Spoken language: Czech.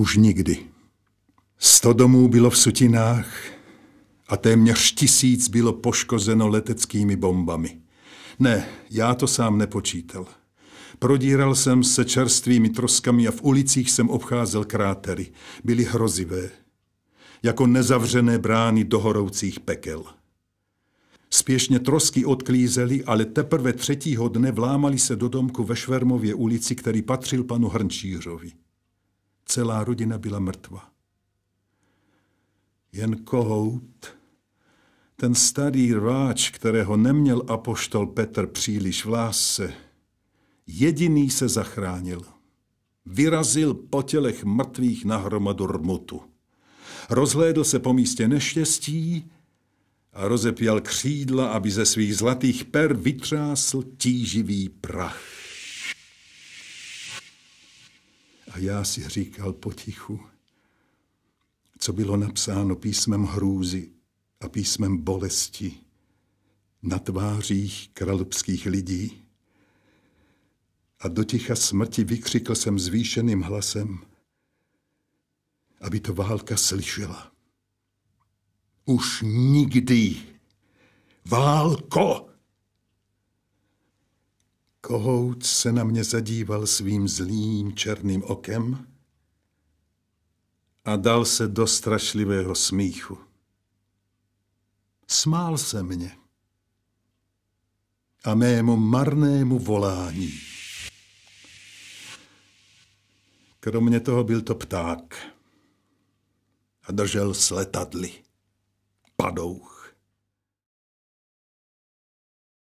Už nikdy. Sto domů bylo v sutinách a téměř tisíc bylo poškozeno leteckými bombami. Ne, já to sám nepočítal. Prodíral jsem se čerstvými troskami a v ulicích jsem obcházel krátery. Byly hrozivé, jako nezavřené brány do horoucích pekel. Spěšně trosky odklízeli, ale teprve třetího dne vlámali se do domku ve Švermově ulici, který patřil panu Hrnčířovi celá rodina byla mrtva. Jen kohout, ten starý rváč, kterého neměl apoštol Petr příliš v lásce, jediný se zachránil. Vyrazil po tělech mrtvých na hromadu rmutu. Rozhlédl se po místě neštěstí a rozepěl křídla, aby ze svých zlatých per vytřásl tíživý prach. já si říkal potichu, co bylo napsáno písmem hrůzy a písmem bolesti na tvářích kralupských lidí. A do ticha smrti vykřikl jsem zvýšeným hlasem, aby to válka slyšela. Už nikdy, válko, Kohout se na mě zadíval svým zlým černým okem a dal se do strašlivého smíchu. Smál se mě a mému marnému volání. Kromě toho byl to pták a držel sletadly, padouch.